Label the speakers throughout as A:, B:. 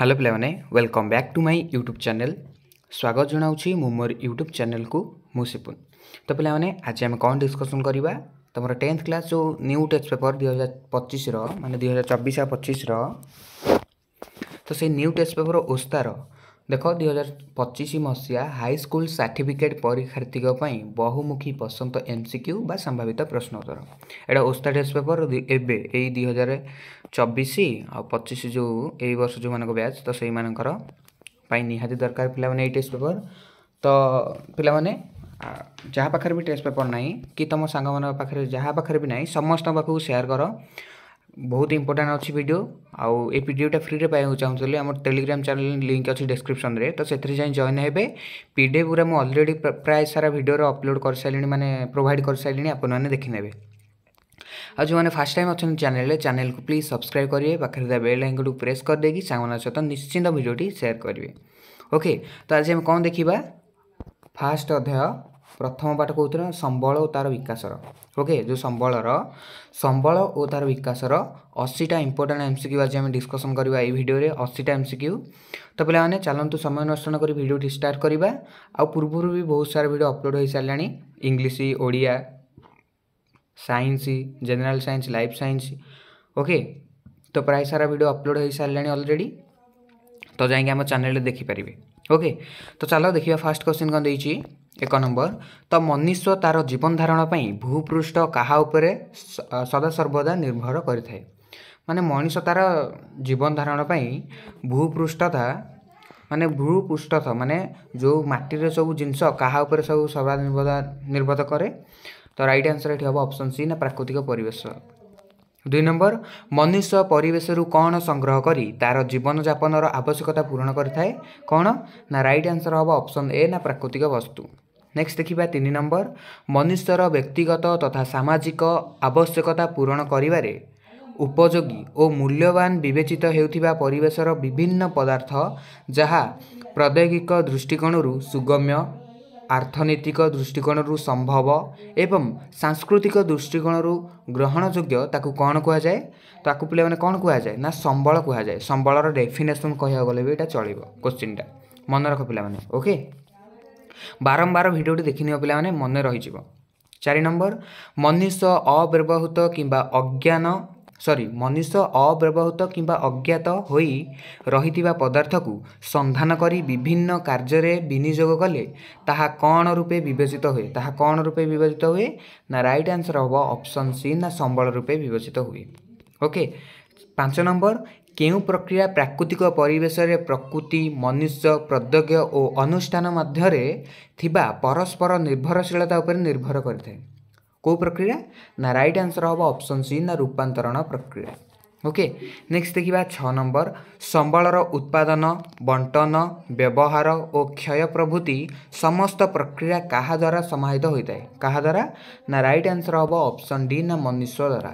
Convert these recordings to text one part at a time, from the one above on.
A: hello ପିଲାମାନେ welcome back to my YouTube channel ସ୍ୱାଗତ ଜଣାଉଛି ମୁଁ ମୋର ୟୁଟ୍ୟୁବ୍ ଚ୍ୟାନେଲ୍କୁ ମୁଁ ସିପୁନ୍ ତ ପିଲାମାନେ ଆଜି ଆମେ କ'ଣ ଡିସ୍କସନ୍ କରିବା ତୁମର ଟେନ୍ଥ କ୍ଲାସ୍ ଯେଉଁ ନ୍ୟୁ ଟେକ୍ସଟ୍ ପେପର୍ ଦୁଇ ହଜାର ପଚିଶର ମାନେ ଦୁଇ ହଜାର ଚବିଶ ଆଉ ପଚିଶର ତ ସେଇ ନ୍ୟୁ ଟେକ୍ସଟ୍ ପେପର୍ ଓସ୍ତାର ଦେଖ ଦୁଇହଜାର ପଚିଶ ମସିହା ହାଇସ୍କୁଲ ସାର୍ଟିଫିକେଟ୍ ପରୀକ୍ଷାର୍ଥୀଙ୍କ ପାଇଁ ବହୁମୁଖୀ ସି କ୍ୟୁ ବା ସମ୍ଭାବିତ ପ୍ରଶ୍ନୋତ୍ତର ଏଇଟା ଓସ୍ତାଡେସ୍ ପେପର ଏବେ ଏଇ ଦୁଇ ହଜାର ଚବିଶ ଆଉ ପଚିଶ ଯେଉଁ ଏଇ ବର୍ଷ ଯେଉଁମାନଙ୍କ ବ୍ୟାଚ୍ ତ ସେଇମାନଙ୍କର ପାଇଁ ନିହାତି ଦରକାର ପିଲାମାନେ ଏଇ ଟେଷ୍ଟ ପେପର ତ ପିଲାମାନେ ଯାହା ପାଖରେ ବି ଟେଷ୍ଟ ପେପର ନାହିଁ କି ତୁମ ସାଙ୍ଗମାନଙ୍କ ପାଖରେ ଯାହା ପାଖରେ ବି ନାହିଁ ସମସ୍ତଙ୍କ ପାଖକୁ ସେୟାର କର ବହୁତ ଇମ୍ପୋର୍ଟାଣ୍ଟ ଅଛି ଭିଡ଼ିଓ ଆଉ ଏ ପିଡ଼ିଏଫ୍ଟା ଫ୍ରିରେ ପାଇବାକୁ ଚାହୁଁଥିଲେ ଆମର ଟେଲିଗ୍ରାମ ଚ୍ୟାନେଲ୍ ଲିଙ୍କ୍ ଅଛି ଡେସ୍କ୍ରିପସନ୍ରେ ତ ସେଥିରେ ଯାଇ ଜଏନ୍ ହେବେ ପିଡ଼ିଏଫ୍ ଗୁରା ମୁଁ ଅଲରେଡ଼ି ପ୍ରାୟ ସାରା ଭିଡ଼ିଓର ଅପଲୋଡ଼ କରିସାରିଲିଣି ମାନେ ପ୍ରୋଭାଇଡ଼ କରିସାରିଲିଣି ଆପଣମାନେ ଦେଖିନେବେ ଆଉ ଯେଉଁମାନେ ଫାର୍ଷ୍ଟ ଟାଇମ୍ ଅଛନ୍ତି ଚ୍ୟାନେଲ୍ରେ ଚ୍ୟାନେଲ୍କୁ ପ୍ଲିଜ୍ ସବସ୍କ୍ରାଇବ୍ କରିବେ ପାଖରେ ଥିବା ବେଲ୍ ଆଇକନ୍କୁ ପ୍ରେସ୍ କରିଦେଇକି ସାଙ୍ଗମାନଙ୍କ ସହିତ ନିଶ୍ଚିନ୍ତ ଭିଡ଼ିଓଟି ସେୟାର କରିବେ ଓକେ ତ ଆଜି ଆମେ କ'ଣ ଦେଖିବା ଫାର୍ଷ୍ଟ ଅଧ୍ୟାୟ ପ୍ରଥମ ପାଠ କହୁଥିଲା ସମ୍ବଳ ଓ ତା'ର ବିକାଶର ଓକେ ଯେଉଁ ସମ୍ବଳର ସମ୍ବଳ ଓ ତା'ର ବିକାଶର ଅଶୀଟା ଇମ୍ପୋର୍ଟାଣ୍ଟ ଏମ୍ ସି କ୍ୟୁ ଆଜି ଆମେ ଡିସ୍କସନ୍ କରିବା ଏଇ ଭିଡ଼ିଓରେ ଅଶୀଟା ଏମ୍ ସି କ୍ୟୁ ତ ପିଲାମାନେ ଚାଲନ୍ତୁ ସମୟ ନଷ୍ଟ କରି ଭିଡ଼ିଓଟି ଷ୍ଟାର୍ଟ କରିବା ଆଉ ପୂର୍ବରୁ ବି ବହୁତ ସାରା ଭିଡ଼ିଓ ଅପଲୋଡ଼ ହୋଇସାରିଲାଣି English Odia science general science life science okay ତ ପ୍ରାୟ ସାରା ଭିଡ଼ିଓ ଅପଲୋଡ଼ ହୋଇସାରିଲାଣି ଅଲରେଡ଼ି ତ ଯାଇକି ଆମ ଚ୍ୟାନେଲ୍ରେ ଦେଖିପାରିବେ ଓକେ ତ ଚାଲ ଦେଖିବା ଫାର୍ଷ୍ଟ କ୍ୱେଶ୍ଚିନ୍ କ'ଣ ଦେଇଛି ଏକ ନମ୍ବର ତ ମନୁଷ୍ୟ ତାର ଜୀବନଧାରଣ ପାଇଁ ଭୂପୃଷ୍ଠ କାହା ଉପରେ ସଦାସର୍ବଦା ନିର୍ଭର କରିଥାଏ ମାନେ ମଣିଷ ତାର ଜୀବନଧାରଣ ପାଇଁ ଭୂପୃଷ୍ଠତା ମାନେ ଭୂପୃଷ୍ଠ ମାନେ ଯେଉଁ ମାଟିରେ ସବୁ ଜିନିଷ କାହା ଉପରେ ସବୁ ସର୍ବଦା ନିର୍ଭର କରେ ତ ରାଇଟ୍ ଆନ୍ସର୍ ଏଠି ହେବ ଅପସନ୍ ସି ନା ପ୍ରାକୃତିକ ପରିବେଶ ଦୁଇ ନମ୍ବର ମନୁଷ୍ୟ ପରିବେଶରୁ କ'ଣ ସଂଗ୍ରହ କରି ତାର ଜୀବନଯାପନର ଆବଶ୍ୟକତା ପୂରଣ କରିଥାଏ କ'ଣ ନା ରାଇଟ୍ ଆନ୍ସର୍ ହେବ ଅପସନ୍ ଏ ନା ପ୍ରାକୃତିକ ବସ୍ତୁ ନେକ୍ସଟ ଦେଖିବା ତିନି ନମ୍ବର ମନୁଷ୍ୟର ବ୍ୟକ୍ତିଗତ ତଥା ସାମାଜିକ ଆବଶ୍ୟକତା ପୂରଣ କରିବାରେ ଉପଯୋଗୀ ଓ ମୂଲ୍ୟବାନ ବିବେଚିତ ହେଉଥିବା ପରିବେଶର ବିଭିନ୍ନ ପଦାର୍ଥ ଯାହା ପ୍ରଦୈଗିକ ଦୃଷ୍ଟିକୋଣରୁ ସୁଗମ୍ୟ ଆର୍ଥନୈତିକ ଦୃଷ୍ଟିକୋଣରୁ ସମ୍ଭବ ଏବଂ ସାଂସ୍କୃତିକ ଦୃଷ୍ଟିକୋଣରୁ ଗ୍ରହଣଯୋଗ୍ୟ ତାକୁ କ'ଣ କୁହାଯାଏ ତାକୁ ପିଲାମାନେ କ'ଣ କୁହାଯାଏ ନା ସମ୍ବଳ କୁହାଯାଏ ସମ୍ବଳର ଡେଫିନେସନ୍ କହିବାକୁ ଗଲେ ବି ଏଇଟା ଚଳିବ କୋଶ୍ଚିନ୍ଟା ମନେ ରଖ ପିଲାମାନେ ଓକେ ବାରମ୍ବାର ଭିଡ଼ିଓଟି ଦେଖିନେବା ପିଲାମାନେ ମନେ ରହିଯିବ ଚାରି ନମ୍ବର ମନୁଷ୍ୟ ଅବ୍ୟବହୃତ କିମ୍ବା ଅଜ୍ଞାନ ସରି ମନୁଷ୍ୟ ଅବ୍ୟବହୃତ କିମ୍ବା ଅଜ୍ଞାତ ହୋଇ ରହିଥିବା ପଦାର୍ଥକୁ ସନ୍ଧାନ କରି ବିଭିନ୍ନ କାର୍ଯ୍ୟରେ ବିନିଯୋଗ କଲେ ତାହା କ'ଣ ରୂପେ ବିବେଚିତ ହୁଏ ତାହା କ'ଣ ରୂପେ ବିବେଚିତ ହୁଏ ନା ରାଇଟ୍ ଆନ୍ସର୍ ହେବ ଅପସନ୍ ସି ନା ସମ୍ବଳ ରୂପେ ବିବେଚିତ ହୁଏ ଓକେ ପାଞ୍ଚ ନମ୍ବର କେଉଁ ପ୍ରକ୍ରିୟା ପ୍ରାକୃତିକ ପରିବେଶରେ ପ୍ରକୃତି ମନୁଷ୍ୟ ପ୍ରଦ୍ୟ ଓ ଅନୁଷ୍ଠାନ ମଧ୍ୟରେ ଥିବା ପରସ୍ପର ନିର୍ଭରଶୀଳତା ଉପରେ ନିର୍ଭର କରିଥାଏ କେଉଁ ପ୍ରକ୍ରିୟା ନା ରାଇଟ୍ ଆନ୍ସର୍ ହେବ ଅପସନ୍ ସି ନା ରୂପାନ୍ତରଣ ପ୍ରକ୍ରିୟା ଓକେ ନେକ୍ସଟ ଦେଖିବା ଛଅ ନମ୍ବର ସମ୍ବଳର ଉତ୍ପାଦନ ବଣ୍ଟନ ବ୍ୟବହାର ଓ କ୍ଷୟ ପ୍ରଭୃତି ସମସ୍ତ ପ୍ରକ୍ରିୟା କାହା ଦ୍ୱାରା ସମାହିତ ହୋଇଥାଏ କାହା ଦ୍ୱାରା ନା ରାଇଟ୍ ଆନ୍ସର୍ ହେବ ଅପସନ୍ ଡି ନା ମନୁଷ୍ୟ ଦ୍ୱାରା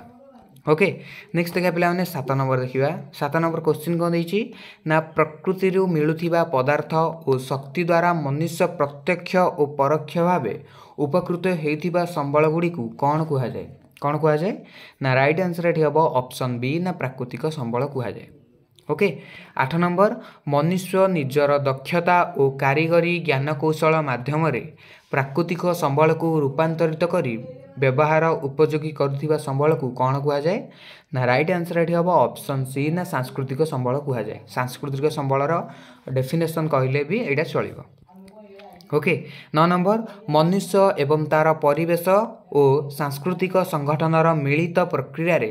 A: ओके नेक्स्ट देखा पे सात नंबर देखा सात नंबर क्वेश्चन कौन देखिए ना प्रकृति मिलूता पदार्थ और शक्ति द्वारा मनुष्य प्रत्यक्ष और परोक्ष भाव उपकृत होता संबल गुड़ी कौन कह जाए कौन कह जाए ना रईट आंसर ये हम ऑप्शन बी ना प्राकृतिक संबल कहुए ଓକେ ଆଠ ନମ୍ବର ମନୁଷ୍ୟ ନିଜର ଦକ୍ଷତା ଓ କାରିଗରୀ ଜ୍ଞାନକୌଶଳ ମାଧ୍ୟମରେ ପ୍ରାକୃତିକ ସମ୍ବଳକୁ ରୂପାନ୍ତରିତ କରି ବ୍ୟବହାର ଉପଯୋଗୀ କରୁଥିବା ସମ୍ବଳକୁ କ'ଣ କୁହାଯାଏ ନା ରାଇଟ୍ ଆନ୍ସର୍ ଏଠି ହେବ ଅପସନ୍ ସି ନା ସାଂସ୍କୃତିକ ସମ୍ବଳ କୁହାଯାଏ ସାଂସ୍କୃତିକ ସମ୍ବଳର ଡେଫିନେସନ୍ କହିଲେ ବି ଏଇଟା ଚଳିବ ଓକେ ନଅ ନମ୍ବର ମନୁଷ୍ୟ ଏବଂ ତା'ର ପରିବେଶ ଓ ସାଂସ୍କୃତିକ ସଂଗଠନର ମିଳିତ ପ୍ରକ୍ରିୟାରେ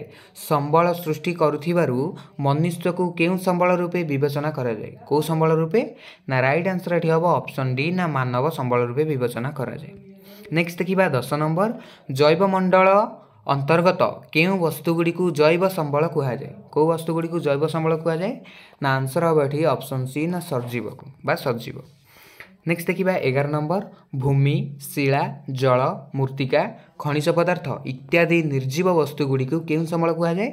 A: ସମ୍ବଳ ସୃଷ୍ଟି କରୁଥିବାରୁ ମନୁଷ୍ୟକୁ କେଉଁ ସମ୍ବଳ ରୂପେ ବିବେଚନା କରାଯାଏ କେଉଁ ସମ୍ବଳ ରୂପେ ନା ରାଇଟ୍ ଆନ୍ସର୍ ଏଠି ହେବ ଅପସନ୍ ଡି ନା ମାନବ ସମ୍ବଳ ରୂପେ ବିବେଚନା କରାଯାଏ ନେକ୍ସଟ ଦେଖିବା ଦଶ ନମ୍ବର ଜୈବମଣ୍ଡଳ ଅନ୍ତର୍ଗତ କେଉଁ ବସ୍ତୁଗୁଡ଼ିକୁ ଜୈବ ସମ୍ବଳ କୁହାଯାଏ କେଉଁ ବସ୍ତୁଗୁଡ଼ିକୁ ଜୈବ ସମ୍ବଳ କୁହାଯାଏ ନା ଆନ୍ସର୍ ହେବ ଏଠି ଅପସନ୍ ସି ନା ସର୍ଜୀବକୁ ବା ସର୍ଜୀବ नेक्स्ट देखिबा 11 नम्बर भूमि शिला जल मूर्तिका खनिज पदार्थ इत्यादि निर्जीव वस्तु गुडिक जाय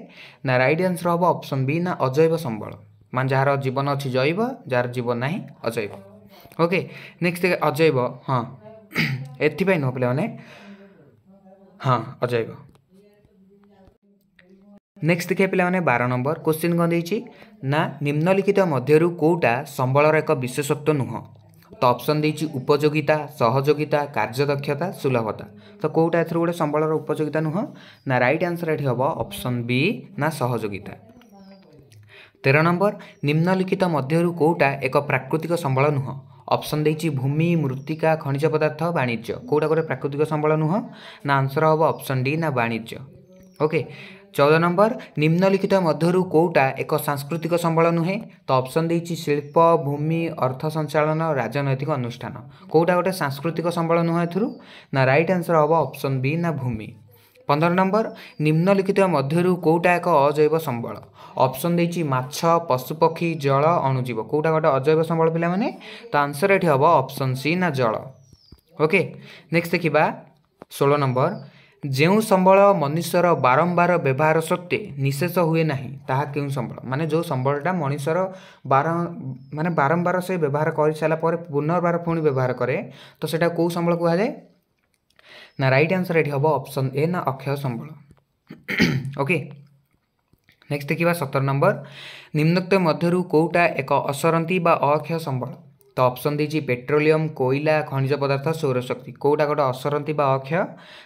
A: ना राइट आन्सर हे अप्सन बी ना अजैव सम्बल जीवन अझ जैव जीवन नै अजैव ओके नेक्स्ट नेक्सट अजैव हां अजैव नेक्स्ट पले माने बार नम्बर ना निम्नलिखित मध्यटा सम्बलर एक विशेषत्व नुह অপশন দেছি উপযোগিতা সহযোগিতা কার্যদক্ষতা সুলভতা তো কোটা এত্র গোড সম্ভলৰ উপযোগিতা নহ না রাইট আনসার এতি হব অপশন বি না সহযোগিতা 13 নম্বৰ নিম্নলিখিতা মধ্যৰ কোটা এক প্ৰাকৃতিক সম্ভল নহ অপশন দেছি ভূমি মৃত্তিকা খনিজ পদাৰ্থ বাণিজ্য কোটা গৰে প্ৰাকৃতিক সম্ভল নহ না আনসার হব অপশন ডি না বাণিজ্য ওকে ଚଉଦ ନମ୍ବର ନିମ୍ନଲିଖିତ ମଧ୍ୟରୁ କେଉଁଟା ଏକ ସାଂସ୍କୃତିକ ସମ୍ବଳ ନୁହେଁ ତ ଅପସନ୍ ଦେଇଛି ଶିଳ୍ପ ଭୂମି ଅର୍ଥ ସଞ୍ଚାଳନ ରାଜନୈତିକ ଅନୁଷ୍ଠାନ କେଉଁଟା ଗୋଟେ ସାଂସ୍କୃତିକ ସମ୍ବଳ ନୁହେଁ ଏଥିରୁ ନା ରାଇଟ୍ ଆନ୍ସର୍ ହେବ ଅପସନ୍ ବି ନା ଭୂମି ପନ୍ଦର ନମ୍ବର ନିମ୍ନଲିଖିତ ମଧ୍ୟରୁ କେଉଁଟା ଏକ ଅଜୈବ ସମ୍ବଳ ଅପସନ୍ ଦେଇଛି ମାଛ ପଶୁପକ୍ଷୀ ଜଳ ଅଣୁଜୀବ କେଉଁଟା ଗୋଟେ ଅଜୈବ ସମ୍ବଳ ପିଲାମାନେ ତ ଆନ୍ସର୍ ଏଠି ହେବ ଅପସନ୍ ସି ନା ଜଳ ଓକେ ନେକ୍ସଟ ଦେଖିବା ଷୋହଳ ନମ୍ବର ଯେଉଁ ସମ୍ବଳ ମନୁଷ୍ୟର ବାରମ୍ବାର ବ୍ୟବହାର ସତ୍ତ୍ୱେ ନିଶେଷ ହୁଏ ନାହିଁ ତାହା କେଉଁ ସମ୍ବଳ ମାନେ ଯେଉଁ ସମ୍ବଳଟା ମଣିଷର ବାର ମାନେ ବାରମ୍ବାର ସେ ବ୍ୟବହାର କରିସାରିଲା ପରେ ପୁନର୍ବାର ପୁଣି ବ୍ୟବହାର କରେ ତ ସେଇଟା କେଉଁ ସମ୍ବଳ କୁହାଯାଏ ନା ରାଇଟ୍ ଆନ୍ସର୍ ଏଠି ହେବ ଅପସନ୍ ଏ ନା ଅକ୍ଷୟ ସମ୍ବଳ ଓକେ ନେକ୍ସଟ ଦେଖିବା ସତର ନମ୍ବର ନିମ୍ନୋକ୍ତ ମଧ୍ୟରୁ କେଉଁଟା ଏକ ଅସରନ୍ତି ବା ଅକ୍ଷୟ ସମ୍ବଳ ତ ଅପସନ୍ ଦେଇଛି ପେଟ୍ରୋଲିୟମ୍ କୋଇଲା ଖଣିଜ ପଦାର୍ଥ ସୌରଶକ୍ତି କେଉଁଟା ଗୋଟେ ଅସରନ୍ତି ବା ଅକ୍ଷୟ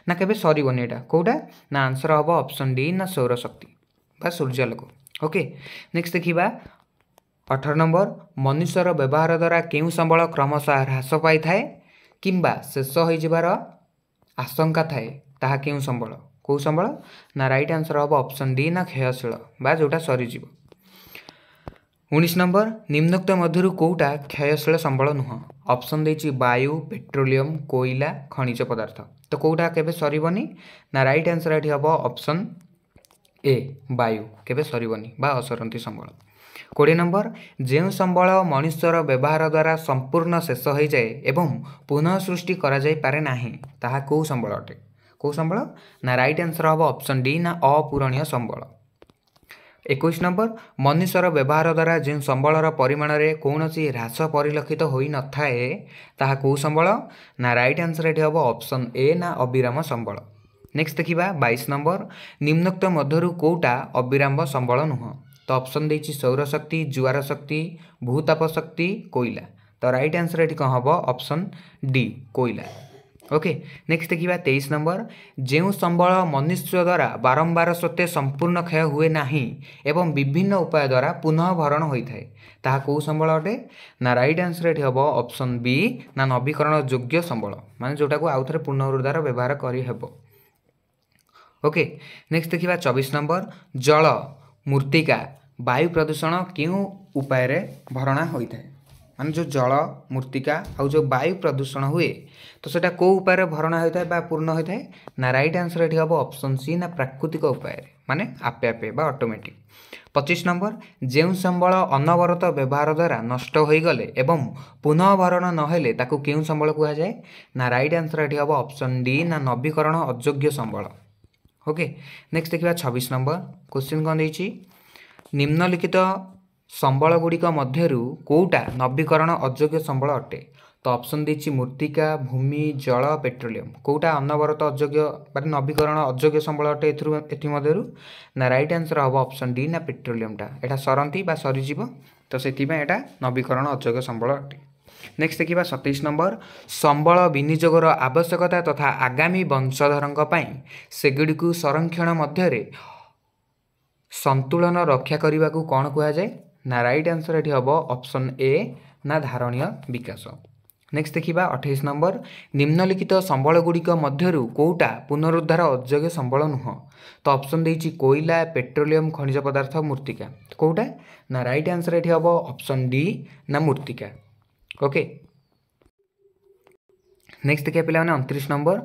A: ନା କେବେ ସରିବନି ଏଇଟା କେଉଁଟା ନା ଆନ୍ସର୍ ହେବ ଅପସନ୍ ଡି ନା ସୌରଶକ୍ତି ବା ସୂର୍ଯ୍ୟାଲୋକ ଓକେ ନେକ୍ସଟ ଦେଖିବା ଅଠର ନମ୍ବର ମନୁଷ୍ୟର ବ୍ୟବହାର ଦ୍ୱାରା କେଉଁ ସମ୍ବଳ କ୍ରମଶଃ ହ୍ରାସ ପାଇଥାଏ କିମ୍ବା ଶେଷ ହୋଇଯିବାର ଆଶଙ୍କା ଥାଏ ତାହା କେଉଁ ସମ୍ବଳ କେଉଁ ସମ୍ବଳ ନା ରାଇଟ୍ ଆନ୍ସର୍ ହେବ ଅପସନ୍ ଡି ନା କ୍ଷୟଶୀଳ ବା ଯେଉଁଟା ସରିଯିବ ଉଣେଇଶ ନମ୍ବର ନିମ୍ନୋକ୍ତ ମଧ୍ୟରୁ କେଉଁଟା କ୍ଷୟଶୀଳ ସମ୍ବଳ ନୁହଁ ଅପସନ୍ ଦେଇଛି ବାୟୁ ପେଟ୍ରୋଲିୟମ୍ କୋଇଲା ଖଣିଜ ପଦାର୍ଥ ତ କେଉଁଟା କେବେ ସରିବନି ନା ରାଇଟ୍ ଆନ୍ସର୍ ଏଠି ହେବ ଅପସନ୍ ଏ ବାୟୁ କେବେ ସରିବନି ବା ଅସରନ୍ତି ସମ୍ବଳ କୋଡ଼ିଏ ନମ୍ବର ଯେଉଁ ସମ୍ବଳ ମଣିଷର ବ୍ୟବହାର ଦ୍ୱାରା ସମ୍ପୂର୍ଣ୍ଣ ଶେଷ ହୋଇଯାଏ ଏବଂ ପୁନଃ ସୃଷ୍ଟି କରାଯାଇପାରେ ନାହିଁ ତାହା କେଉଁ ସମ୍ବଳ ଅଟେ କେଉଁ ସମ୍ବଳ ନା ରାଇଟ୍ ଆନ୍ସର୍ ହେବ ଅପସନ୍ ଡି ନା ଅପୂରଣୀୟ ସମ୍ବଳ ଏକୋଇଶ ନମ୍ବର ମନୁଷ୍ୟର ବ୍ୟବହାର ଦ୍ୱାରା ଯେଉଁ ସମ୍ବଳର ପରିମାଣରେ କୌଣସି ହ୍ରାସ ପରିଲକ୍ଷିତ ହୋଇନଥାଏ ତାହା କେଉଁ ସମ୍ବଳ ନା ରାଇଟ୍ ଆନ୍ସର ଏଠି ହେବ ଅପସନ୍ ଏ ନା ଅବିରାମ ସମ୍ବଳ ନେକ୍ସଟ ଦେଖିବା ବାଇଶ ନମ୍ବର ନିମ୍ନକ୍ତ ମଧ୍ୟରୁ କେଉଁଟା ଅବିରାମ ସମ୍ବଳ ନୁହଁ ତ ଅପସନ୍ ଦେଇଛି ସୌରଶକ୍ତି ଜୁଆର ଶକ୍ତି ଭୂତାପ ଶକ୍ତି କୋଇଲା ତ ରାଇଟ୍ ଆନ୍ସର ଏଠି କ'ଣ ହେବ ଅପସନ୍ ଡି କୋଇଲା ଓକେ ନେକ୍ସଟ ଦେଖିବା ତେଇଶ ନମ୍ବର ଯେଉଁ ସମ୍ବଳ ମନୁଷ୍ୟ ଦ୍ୱାରା ବାରମ୍ବାର ସତ୍ତ୍ୱେ ସମ୍ପୂର୍ଣ୍ଣ କ୍ଷୟ ହୁଏ ନାହିଁ ଏବଂ ବିଭିନ୍ନ ଉପାୟ ଦ୍ୱାରା ପୁନଃଭରଣ ହୋଇଥାଏ ତାହା କେଉଁ ସମ୍ବଳ ଅଟେ ନା ରାଇଟ୍ ଆନ୍ସର ଏଠି ହେବ ଅପସନ୍ ବି ନା ନବୀକରଣ ଯୋଗ୍ୟ ସମ୍ବଳ ମାନେ ଯେଉଁଟାକୁ ଆଉଥରେ ପୁନରୁଦ୍ଧାର ବ୍ୟବହାର କରିହେବ ଓକେ ନେକ୍ସଟ ଦେଖିବା ଚବିଶ ନମ୍ବର ଜଳ ମୃତ୍ତିକା ବାୟୁ ପ୍ରଦୂଷଣ କେଉଁ ଉପାୟରେ ଭରଣା ହୋଇଥାଏ ମାନେ ଯେଉଁ ଜଳ ମୃତ୍ତିକା ଆଉ ଯେଉଁ ବାୟୁ ପ୍ରଦୂଷଣ ହୁଏ ତ ସେଇଟା କେଉଁ ଉପାୟରେ ଭରଣା ହୋଇଥାଏ ବା ପୂର୍ଣ୍ଣ ହୋଇଥାଏ ନା ରାଇଟ୍ ଆନ୍ସର ଏଠି ହେବ ଅପସନ୍ ସି ନା ପ୍ରାକୃତିକ ଉପାୟରେ ମାନେ ଆପେ ଆପେ ବା ଅଟୋମେଟିକ୍ ପଚିଶ ନମ୍ବର ଯେଉଁ ସମ୍ବଳ ଅନବରତ ବ୍ୟବହାର ଦ୍ୱାରା ନଷ୍ଟ ହୋଇଗଲେ ଏବଂ ପୁନଃଭରଣ ନହେଲେ ତାକୁ କେଉଁ ସମ୍ବଳ କୁହାଯାଏ ନା ରାଇଟ୍ ଆନ୍ସର ଏଠି ହେବ ଅପସନ୍ ଡି ନା ନବୀକରଣ ଅଯୋଗ୍ୟ ସମ୍ବଳ ଓକେ ନେକ୍ସଟ ଦେଖିବା ଛବିଶ ନମ୍ବର କୋଶ୍ଚିନ୍ କ'ଣ ଦେଇଛି ନିମ୍ନଲିଖିତ ସମ୍ବଳ ଗୁଡ଼ିକ ମଧ୍ୟରୁ କେଉଁଟା ନବୀକରଣ ଅଯୋଗ୍ୟ ସମ୍ବଳ ଅଟେ ତ ଅପସନ୍ ଦେଇଛି ମୃତ୍ତିକା ଭୂମି ଜଳ ପେଟ୍ରୋଲିୟମ୍ କେଉଁଟା ଅନବରତ ଅଯୋଗ୍ୟ ମାନେ ନବୀକରଣ ଅଯୋଗ୍ୟ ସମ୍ବଳ ଅଟେ ଏଥିରୁ ଏଥିମଧ୍ୟରୁ ନା ରାଇଟ୍ ଆନ୍ସର୍ ହେବ ଅପସନ୍ ଡି ନା ପେଟ୍ରୋଲିୟମ୍ଟା ଏଇଟା ସରନ୍ତି ବା ସରିଯିବ ତ ସେଥିପାଇଁ ଏଇଟା ନବୀକରଣ ଅଯୋଗ୍ୟ ସମ୍ବଳ ଅଟେ ନେକ୍ସଟ ଦେଖିବା ସତେଇଶ ନମ୍ବର ସମ୍ବଳ ବିନିଯୋଗର ଆବଶ୍ୟକତା ତଥା ଆଗାମୀ ବଂଶଧରଙ୍କ ପାଇଁ ସେଗୁଡ଼ିକୁ ସଂରକ୍ଷଣ ମଧ୍ୟରେ ସନ୍ତୁଳନ ରକ୍ଷା କରିବାକୁ କ'ଣ କୁହାଯାଏ ନା ରାଇଟ୍ ଆନ୍ସର୍ ଏଠି ହେବ ଅପସନ୍ ଏ ନା ଧାରଣୀୟ ବିକାଶ ନେକ୍ସଟ ଦେଖିବା ଅଠେଇଶ ନମ୍ବର ନିମ୍ନଲିଖିତ ସମ୍ବଳଗୁଡ଼ିକ ମଧ୍ୟରୁ କେଉଁଟା ପୁନରୁଦ୍ଧାର ଅଯୋଗ୍ୟ ସମ୍ବଳ ନୁହଁ ତ ଅପସନ୍ ଦେଇଛି କୋଇଲା ପେଟ୍ରୋଲିୟମ ଖଣିଜ ପଦାର୍ଥ ମୂର୍ତ୍ତିକା କେଉଁଟା ନା ରାଇଟ୍ ଆନ୍ସର୍ ଏଠି ହେବ ଅପସନ୍ ଡି ନା ମୂର୍ତ୍ତିକା ଓକେ ନେକ୍ସଟ ଦେଖିବା ପିଲାମାନେ ଅଣତିରିଶ ନମ୍ବର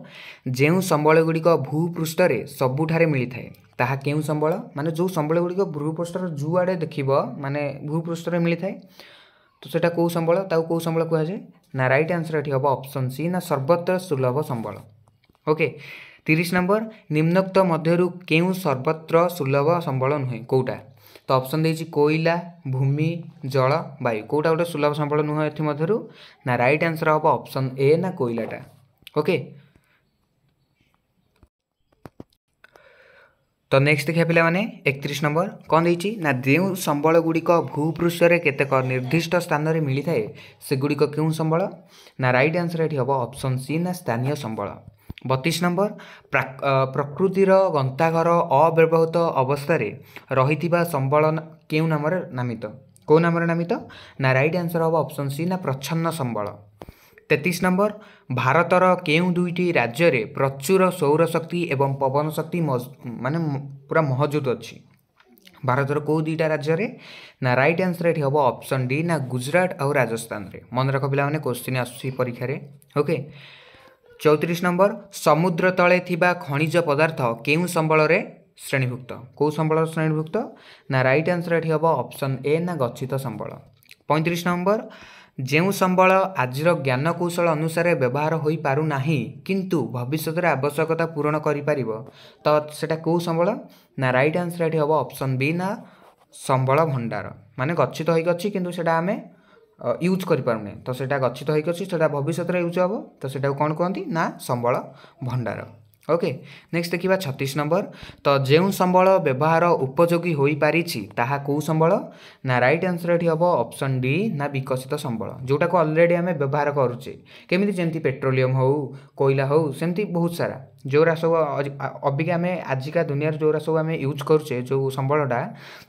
A: ଯେଉଁ ସମ୍ବଳଗୁଡ଼ିକ ଭୂପୃଷ୍ଠରେ ସବୁଠାରେ ମିଳିଥାଏ ତାହା କେଉଁ ସମ୍ବଳ ମାନେ ଯେଉଁ ସମ୍ବଳ ଗୁଡ଼ିକ ଭୂପୃଷ୍ଠର ଯୁଆଡ଼େ ଦେଖିବ ମାନେ ଭୂପୃଷ୍ଠରେ ମିଳିଥାଏ ତ ସେଇଟା କେଉଁ ସମ୍ବଳ ତାକୁ କେଉଁ ସମ୍ବଳ କୁହାଯାଏ ନା ରାଇଟ୍ ଆନ୍ସର୍ ଏଠି ହେବ ଅପସନ୍ ସି ନା ସର୍ବତ୍ର ସୁଲଭ ସମ୍ବଳ ଓକେ ତିରିଶ ନମ୍ବର ନିମ୍ନୋକ୍ତ ମଧ୍ୟରୁ କେଉଁ ସର୍ବତ୍ର ସୁଲଭ ସମ୍ବଳ ନୁହେଁ କେଉଁଟା ତ ଅପସନ୍ ଦେଇଛି କୋଇଲା ଭୂମି ଜଳ ବାୟୁ କେଉଁଟା ଗୋଟେ ସୁଲଭ ସମ୍ବଳ ନୁହେଁ ଏଥିମଧ୍ୟରୁ ନା ରାଇଟ୍ ଆନ୍ସର୍ ହେବ ଅପସନ୍ ଏ ନା କୋଇଲାଟା ଓକେ ତ ନେକ୍ସଟ ଦେଖିବା ପିଲାମାନେ ଏକତିରିଶ ନମ୍ବର କ'ଣ ଦେଇଛି ନା ଯେଉଁ ସମ୍ବଳ ଗୁଡ଼ିକ ଭୂପୃଷ୍ଠରେ କେତେକ ନିର୍ଦ୍ଦିଷ୍ଟ ସ୍ଥାନରେ ମିଳିଥାଏ ସେଗୁଡ଼ିକ କେଉଁ ସମ୍ବଳ ନା ରାଇଟ୍ ଆନ୍ସର ଏଠି ହେବ ଅପସନ୍ ସି ନା ସ୍ଥାନୀୟ ସମ୍ବଳ ବତିଶ ନମ୍ବର ପ୍ରକୃତିର ଗନ୍ତାଘର ଅବ୍ୟବହୃତ ଅବସ୍ଥାରେ ରହିଥିବା ସମ୍ବଳ କେଉଁ ନାମରେ ନାମିତ କେଉଁ ନାମରେ ନାମିତ ନା ରାଇଟ୍ ଆନ୍ସର ହେବ ଅପସନ୍ ସି ନା ପ୍ରଚ୍ଛନ୍ନ ସମ୍ବଳ ତେତିଶ ନମ୍ବର ଭାରତର କେଉଁ ଦୁଇଟି ରାଜ୍ୟରେ ପ୍ରଚୁର ସୌରଶକ୍ତି ଏବଂ ପବନ ଶକ୍ତି ମାନେ ପୁରା ମହଜୁଦ ଅଛି ଭାରତର କେଉଁ ଦୁଇଟା ରାଜ୍ୟରେ ନା ରାଇଟ୍ ଆନ୍ସର୍ ଏଠି ହେବ ଅପସନ୍ ଡି ନା ଗୁଜରାଟ ଆଉ ରାଜସ୍ଥାନରେ ମନେ ରଖ ପିଲାମାନେ କୋଶ୍ଚିନ୍ ଆସୁଛି ପରୀକ୍ଷାରେ ଓକେ ଚଉତିରିଶ ନମ୍ବର ସମୁଦ୍ର ତଳେ ଥିବା ଖଣିଜ ପଦାର୍ଥ କେଉଁ ସମ୍ବଳରେ ଶ୍ରେଣୀଭୁକ୍ତ କେଉଁ ସମ୍ବଳର ଶ୍ରେଣୀଭୁକ୍ତ ନା ରାଇଟ୍ ଆନ୍ସର୍ ଏଠି ହେବ ଅପସନ୍ ଏ ନା ଗଚ୍ଛିତ ସମ୍ବଳ ପଇଁତିରିଶ ନମ୍ବର ଯେଉଁ ସମ୍ବଳ ଆଜିର ଜ୍ଞାନକୌଶଳ ଅନୁସାରେ ବ୍ୟବହାର ହୋଇପାରୁନାହିଁ କିନ୍ତୁ ଭବିଷ୍ୟତରେ ଆବଶ୍ୟକତା ପୂରଣ କରିପାରିବ ତ ସେଇଟା କେଉଁ ସମ୍ବଳ ନା ରାଇଟ୍ ଆନ୍ସର୍ ଏଠି ହେବ ଅପସନ୍ ବି ନା ସମ୍ବଳ ଭଣ୍ଡାର ମାନେ ଗଚ୍ଛିତ ହୋଇକି ଅଛି କିନ୍ତୁ ସେଇଟା ଆମେ ୟୁଜ୍ କରିପାରୁନେ ତ ସେଇଟା ଗଚ୍ଛିତ ହୋଇକି ଅଛି ସେଇଟା ଭବିଷ୍ୟତରେ ୟୁଜ୍ ହେବ ତ ସେଇଟାକୁ କ'ଣ କୁହନ୍ତି ନା ସମ୍ବଳ ଭଣ୍ଡାର ଓକେ ନେକ୍ସଟ ଦେଖିବା ଛତିଶ ନମ୍ବର ତ ଯେଉଁ ସମ୍ବଳ ବ୍ୟବହାର ଉପଯୋଗୀ ହୋଇପାରିଛି ତାହା କେଉଁ ସମ୍ବଳ ନା ରାଇଟ୍ ଆନ୍ସର ଏଠି ହେବ ଅପସନ୍ ଡି ନା ବିକଶିତ ସମ୍ବଳ ଯେଉଁଟାକୁ ଅଲରେଡ଼ି ଆମେ ବ୍ୟବହାର କରୁଛେ କେମିତି ଯେମିତି ପେଟ୍ରୋଲିୟମ ହେଉ କୋଇଲା ହେଉ ସେମିତି ବହୁତ ସାରା ଯେଉଁଗୁରା ସବୁ ଅବିକା ଆମେ ଆଜିକା ଦୁନିଆରେ ଯେଉଁଗୁରା ସବୁ ଆମେ ୟୁଜ୍ କରୁଛେ ଯେଉଁ ସମ୍ବଳଟା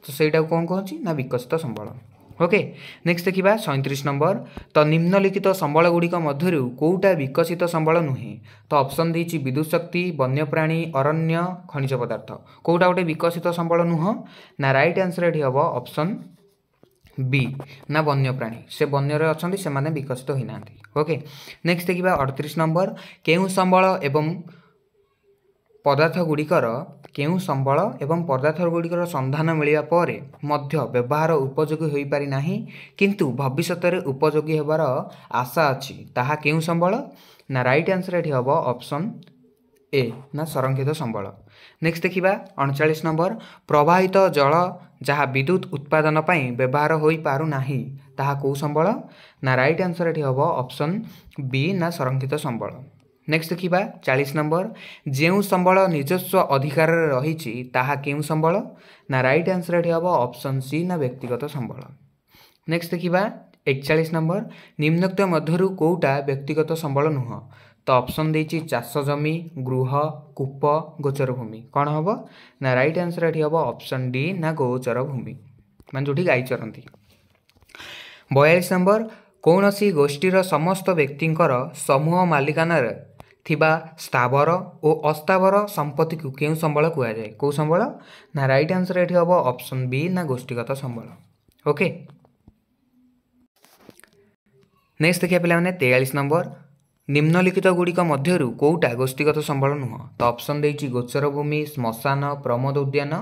A: ତ ସେଇଟାକୁ କ'ଣ କହୁଛି ନା ବିକଶିତ ସମ୍ବଳ ଓକେ ନେକ୍ସଟ ଦେଖିବା ସଇଁତିରିଶ ନମ୍ବର ତ ନିମ୍ନଲିଖିତ ସମ୍ବଳଗୁଡ଼ିକ ମଧ୍ୟରୁ କେଉଁଟା ବିକଶିତ ସମ୍ବଳ ନୁହେଁ ତ ଅପସନ୍ ଦେଇଛି ବିଦ୍ୟୁତ ଶକ୍ତି ବନ୍ୟପ୍ରାଣୀ ଅରଣ୍ୟ ଖଣିଜ ପଦାର୍ଥ କେଉଁଟା ଗୋଟେ ବିକଶିତ ସମ୍ବଳ ନୁହଁ ନା ରାଇଟ୍ ଆନ୍ସର ଏଠି ହେବ ଅପସନ୍ ବି ନା ବନ୍ୟପ୍ରାଣୀ ସେ ବନ୍ୟରେ ଅଛନ୍ତି ସେମାନେ ବିକଶିତ ହୋଇନାହାନ୍ତି ଓକେ ନେକ୍ସଟ ଦେଖିବା ଅଠତିରିଶ ନମ୍ବର କେଉଁ ସମ୍ବଳ ଏବଂ ପଦାର୍ଥଗୁଡ଼ିକର କେଉଁ ସମ୍ବଳ ଏବଂ ପଦାର୍ଥ ଗୁଡ଼ିକର ସନ୍ଧାନ ମିଳିବା ପରେ ମଧ୍ୟ ବ୍ୟବହାର ଉପଯୋଗୀ ହୋଇପାରିନାହିଁ କିନ୍ତୁ ଭବିଷ୍ୟତରେ ଉପଯୋଗୀ ହେବାର ଆଶା ଅଛି ତାହା କେଉଁ ସମ୍ବଳ ନା ରାଇଟ୍ ଆନ୍ସର ଏଠି ହେବ ଅପସନ୍ ଏ ନା ସଂରକ୍ଷିତ ସମ୍ବଳ ନେକ୍ସଟ୍ ଦେଖିବା ଅଣଚାଳିଶ ନମ୍ବର ପ୍ରବାହିତ ଜଳ ଯାହା ବିଦ୍ୟୁତ୍ ଉତ୍ପାଦନ ପାଇଁ ବ୍ୟବହାର ହୋଇପାରୁନାହିଁ ତାହା କେଉଁ ସମ୍ବଳ ନା ରାଇଟ୍ ଆନ୍ସର ଏଠି ହେବ ଅପସନ୍ ବି ନା ସଂରକ୍ଷିତ ସମ୍ବଳ ନେକ୍ସଟ ଦେଖିବା ଚାଳିଶ ନମ୍ବର ଯେଉଁ ସମ୍ବଳ ନିଜସ୍ୱ ଅଧିକାରରେ ରହିଛି ତାହା କେଉଁ ସମ୍ବଳ ନା ରାଇଟ୍ ଆନ୍ସର ଏଠି ହେବ ଅପସନ୍ ସି ନା ବ୍ୟକ୍ତିଗତ ସମ୍ବଳ ନେକ୍ସଟ ଦେଖିବା ଏକଚାଳିଶ ନମ୍ବର ନିମ୍ନକ୍ତ ମଧ୍ୟରୁ କେଉଁଟା ବ୍ୟକ୍ତିଗତ ସମ୍ବଳ ନୁହଁ ତ ଅପସନ୍ ଦେଇଛି ଚାଷ ଜମି ଗୃହ କୂପ ଗୋଚର ଭୂମି କ'ଣ ହେବ ନା ରାଇଟ୍ ଆନ୍ସର ଏଠି ହେବ ଅପସନ୍ ଡି ନା ଗୋଚର ଭୂମି ମାନେ ଯେଉଁଠି ଗାଈ ଚରନ୍ତି ବୟାଳିଶ ନମ୍ବର କୌଣସି ଗୋଷ୍ଠୀର ସମସ୍ତ ବ୍ୟକ୍ତିଙ୍କର ସମୂହ ମାଲିକାନାରେ स्थावर ओ अस्थावर केउ अस्तावर जाय को सम्बल ना राइट आन्सर एटी हे ऑप्शन बी ना गोष्ठीगत सम्बल ओके नेक्स्ट देखिया पहिला माने 43 नम्बर निम्नलिखित गुडिक मध्यीगत सम्बल नुह अप्सन गोचर भूमि स्मशान प्रमोद उद्यान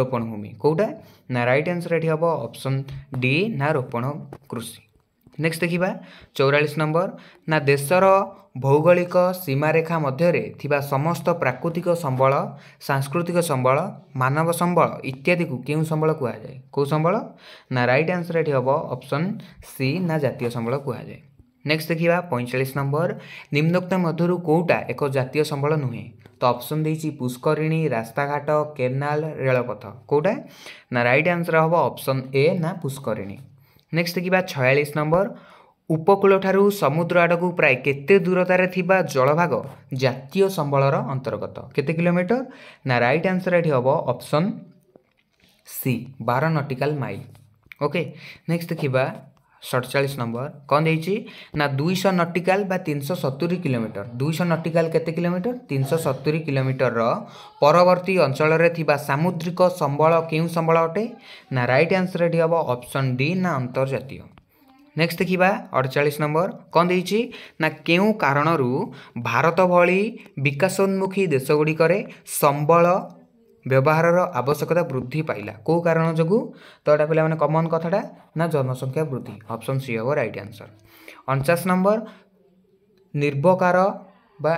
A: रोपण भूमि रोपणभूमि के रइट आन्सर एउटा ऑप्शन डी ना रोपण कृषि ନେକ୍ସଟ ଦେଖିବା ଚଉରାଳିଶ ନମ୍ବର ନା ଦେଶର ଭୌଗୋଳିକ ସୀମାରେଖା ମଧ୍ୟରେ ଥିବା ସମସ୍ତ ପ୍ରାକୃତିକ ସମ୍ବଳ ସାଂସ୍କୃତିକ ସମ୍ବଳ ମାନବ ସମ୍ବଳ ଇତ୍ୟାଦିକୁ କେଉଁ ସମ୍ବଳ କୁହାଯାଏ କେଉଁ ସମ୍ବଳ ନା ରାଇଟ୍ ଆନ୍ସର ଏଠି ହେବ ଅପସନ୍ ସି ନା ଜାତୀୟ ସମ୍ବଳ କୁହାଯାଏ ନେକ୍ସଟ ଦେଖିବା ପଇଁଚାଳିଶ ନମ୍ବର ନିମ୍ନୋକ୍ତ ମଧ୍ୟରୁ କେଉଁଟା ଏକ ଜାତୀୟ ସମ୍ବଳ ନୁହେଁ ତ ଅପସନ୍ ଦେଇଛି ପୁଷ୍କରିଣୀ ରାସ୍ତାଘାଟ କେନାଲ ରେଳପଥ କେଉଁଟା ନା ରାଇଟ୍ ଆନ୍ସର ହେବ ଅପସନ୍ ଏ ନା ପୁଷ୍କରିଣୀ ନେକ୍ସଟ ଦେଖିବା ଛୟାଳିଶ ନମ୍ବର ଉପକୂଳଠାରୁ ସମୁଦ୍ର ଆଡ଼କୁ ପ୍ରାୟ କେତେ ଦୂରତାରେ ଥିବା ଜଳଭାଗ ଜାତୀୟ ସମ୍ବଳର ଅନ୍ତର୍ଗତ କେତେ କିଲୋମିଟର ନା ରାଇଟ୍ ଆନ୍ସର ଏଠି ହେବ ଅପସନ୍ ସି ବାର ନଟିକାଲ ମାଇଲ୍ ଓକେ ନେକ୍ସଟ ଦେଖିବା ସଡ଼ଚାଳିଶ ନମ୍ବର କ'ଣ ଦେଇଛି ନା ଦୁଇଶହ ନଟିକାଲ ବା ତିନିଶହ ସତୁରି କିଲୋମିଟର ଦୁଇଶହ ନଟିକାଲ କେତେ କିଲୋମିଟର ତିନିଶହ ସତୁରି କିଲୋମିଟରର ପରବର୍ତ୍ତୀ ଅଞ୍ଚଳରେ ଥିବା ସାମୁଦ୍ରିକ ସମ୍ବଳ କେଉଁ ସମ୍ବଳ ଅଟେ ନା ରାଇଟ୍ ଆନ୍ସର ଏଠି ହେବ ଅପସନ୍ ଡି ନା ଅନ୍ତର୍ଜାତୀୟ ନେକ୍ସଟ ଦେଖିବା ଅଡ଼ଚାଳିଶ ନମ୍ବର କ'ଣ ଦେଇଛି ନା କେଉଁ କାରଣରୁ ଭାରତ ଭଳି ବିକାଶୋନ୍ମୁଖୀ ଦେଶଗୁଡ଼ିକରେ ସମ୍ବଳ ବ୍ୟବହାରର ଆବଶ୍ୟକତା ବୃଦ୍ଧି ପାଇଲା କେଉଁ କାରଣ ଯୋଗୁଁ ତ ଏଇଟା ପିଲାମାନେ କମନ୍ କଥାଟା ନା ଜନସଂଖ୍ୟା ବୃଦ୍ଧି ଅପସନ୍ ସି ହେବ ରାଇଟ୍ ଆନ୍ସର୍ ଅଣଚାଶ ନମ୍ବର ନିର୍ଭକାର ବା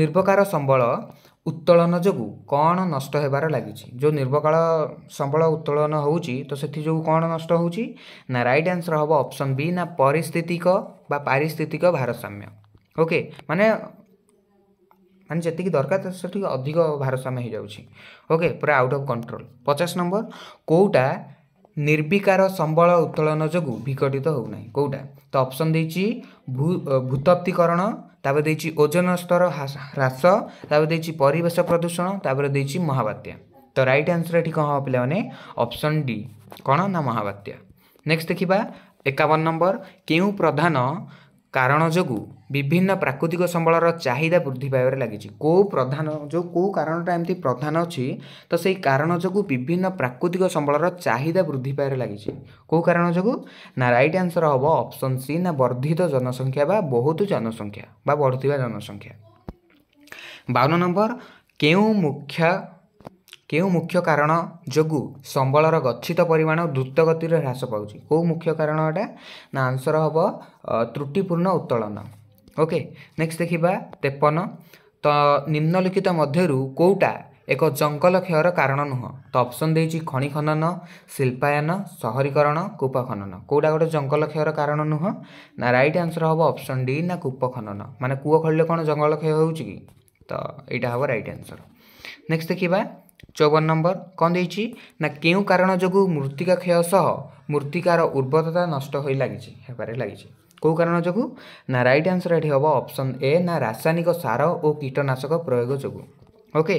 A: ନିର୍ଭକାର ସମ୍ବଳ ଉତ୍ତୋଳନ ଯୋଗୁଁ କ'ଣ ନଷ୍ଟ ହେବାର ଲାଗିଛି ଯେଉଁ ନିର୍ଭକାଳ ସମ୍ବଳ ଉତ୍ତୋଳନ ହେଉଛି ତ ସେଥିଯୋଗୁଁ କ'ଣ ନଷ୍ଟ ହେଉଛି ନା ରାଇଟ୍ ଆନ୍ସର୍ ହେବ ଅପସନ୍ ବି ନା ପରିସ୍ଥିତିକ ବା ପାରିସ୍ଥିତିକ ଭାରସାମ୍ୟ ଓକେ ମାନେ ମାନେ ଯେତିକି ଦରକାର ତ ସେଠିକି ଅଧିକ ଭାରସାମ୍ୟ ହୋଇଯାଉଛି ଓକେ ପୁରା ଆଉଟ୍ ଅଫ୍ କଣ୍ଟ୍ରୋଲ ପଚାଶ ନମ୍ବର କେଉଁଟା ନିର୍ବିକାର ସମ୍ବଳ ଉତ୍ତୋଳନ ଯୋଗୁଁ ବିକଟିତ ହେଉନାହିଁ କେଉଁଟା ତ ଅପସନ୍ ଦେଇଛି ଭୂ ଭୂତପ୍ତିକରଣ ତାପରେ ଦେଇଛି ଓଜନ ସ୍ତର ହ୍ରାସ ତାପରେ ଦେଇଛି ପରିବେଶ ପ୍ରଦୂଷଣ ତାପରେ ଦେଇଛି ମହାବାତ୍ୟା ତ ରାଇଟ୍ ଆନ୍ସର୍ ଏଠି କ'ଣ ହେବ ପିଲାମାନେ ଅପସନ୍ ଡି କ'ଣ ନା ମହାବାତ୍ୟା ନେକ୍ସଟ ଦେଖିବା ଏକାବନ ନମ୍ବର କେଉଁ ପ୍ରଧାନ କାରଣ ଯୋଗୁଁ ବିଭିନ୍ନ ପ୍ରାକୃତିକ ସମ୍ବଳର ଚାହିଦା ବୃଦ୍ଧି ପାଇବାରେ ଲାଗିଛି କେଉଁ ପ୍ରଧାନ ଯେଉଁ କେଉଁ କାରଣଟା ଏମିତି ପ୍ରଧାନ ଅଛି ତ ସେଇ କାରଣ ଯୋଗୁଁ ବିଭିନ୍ନ ପ୍ରାକୃତିକ ସମ୍ବଳର ଚାହିଦା ବୃଦ୍ଧି ପାଇବାରେ ଲାଗିଛି କେଉଁ କାରଣ ଯୋଗୁଁ ନା ରାଇଟ୍ ଆନ୍ସର୍ ହେବ ଅପସନ୍ ସି ନା ବର୍ଦ୍ଧିତ ଜନସଂଖ୍ୟା ବା ବହୁତ ଜନସଂଖ୍ୟା ବା ବଢ଼ୁଥିବା ଜନସଂଖ୍ୟା ବାଉନ ନମ୍ବର କେଉଁ ମୁଖ୍ୟ କେଉଁ ମୁଖ୍ୟ କାରଣ ଯୋଗୁଁ ସମ୍ବଳର ଗଚ୍ଛିତ ପରିମାଣ ଦ୍ରୁତଗତିରେ ହ୍ରାସ ପାଉଛି କେଉଁ ମୁଖ୍ୟ କାରଣ ଏଇଟା ନା ଆନ୍ସର୍ ହେବ ତ୍ରୁଟିପୂର୍ଣ୍ଣ ଉତ୍ତୋଳନ ଓକେ ନେକ୍ସଟ ଦେଖିବା ତେପନ ତ ନିମ୍ନଲିଖିତ ମଧ୍ୟରୁ କେଉଁଟା ଏକ ଜଙ୍ଗଲ କ୍ଷୟର କାରଣ ନୁହଁ ତ ଅପସନ୍ ଦେଇଛି ଖଣି ଖନନ ଶିଳ୍ପାୟନ ସହରୀକରଣ କୂପ ଖନନ କେଉଁଟା ଗୋଟେ ଜଙ୍ଗଲ କ୍ଷୟର କାରଣ ନୁହଁ ନା ରାଇଟ୍ ଆନ୍ସର୍ ହେବ ଅପସନ୍ ଡି ନା କୂପ ଖନନ ମାନେ କୂଅ ଖୋଳିଲେ କ'ଣ ଜଙ୍ଗଲ କ୍ଷୟ ହେଉଛି କି ତ ଏଇଟା ହେବ ରାଇଟ୍ ଆନ୍ସର୍ ନେକ୍ସଟ ଦେଖିବା ଚଉବନ ନମ୍ବର କ'ଣ ଦେଇଛି ନା କେଉଁ କାରଣ ଯୋଗୁଁ ମୃତ୍ତିକା କ୍ଷୟ ସହ ମୃତ୍ତିକାର ଉର୍ବରତା ନଷ୍ଟ ହୋଇ ଲାଗିଛି ହେବାରେ ଲାଗିଛି କେଉଁ କାରଣ ଯୋଗୁଁ ନା ରାଇଟ୍ ଆନ୍ସର୍ ଏଠି ହେବ ଅପସନ୍ ଏ ନା ରାସାୟନିକ ସାର ଓ କୀଟନାଶକ ପ୍ରୟୋଗ ଯୋଗୁଁ ଓକେ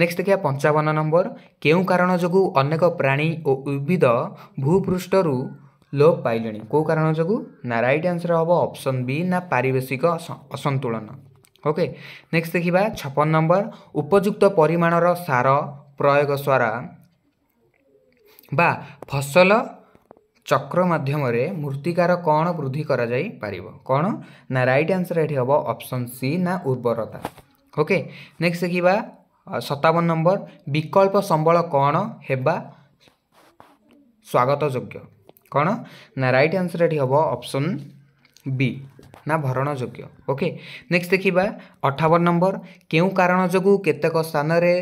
A: ନେକ୍ସଟ ଦେଖିବା ପଞ୍ଚାବନ ନମ୍ବର କେଉଁ କାରଣ ଯୋଗୁଁ ଅନେକ ପ୍ରାଣୀ ଓ ଉଦ୍ଭିଦ ଭୂପୃଷ୍ଠରୁ ଲୋପ ପାଇଲେଣି କେଉଁ କାରଣ ଯୋଗୁଁ ନା ରାଇଟ୍ ଆନ୍ସର୍ ହେବ ଅପସନ୍ ବି ନା ପାରିବେଶିକ ଅସନ୍ତୁଳନ ଓକେ ନେକ୍ସଟ ଦେଖିବା ଛପନ ନମ୍ବର ଉପଯୁକ୍ତ ପରିମାଣର ସାର ପ୍ରୟୋଗ ଦ୍ୱାରା ବା ଫସଲ ଚକ୍ର ମାଧ୍ୟମରେ ମୃତ୍ତିକାର କ'ଣ ବୃଦ୍ଧି କରାଯାଇପାରିବ କ'ଣ ନା ରାଇଟ୍ ଆନ୍ସର୍ ଏଠି ହେବ ଅପସନ୍ ସି ନା ଉର୍ବରତା ଓକେ ନେକ୍ସଟ ଦେଖିବା ସତାବନ ନମ୍ବର ବିକଳ୍ପ ସମ୍ବଳ କ'ଣ ହେବା ସ୍ୱାଗତ ଯୋଗ୍ୟ କ'ଣ ନା ରାଇଟ୍ ଆନ୍ସର୍ ଏଠି ହେବ ଅପସନ୍ ବି ନା ଭରଣଯୋଗ୍ୟ ଓକେ ନେକ୍ସଟ ଦେଖିବା ଅଠାବନ ନମ୍ବର କେଉଁ କାରଣ ଯୋଗୁଁ କେତେକ ସ୍ଥାନରେ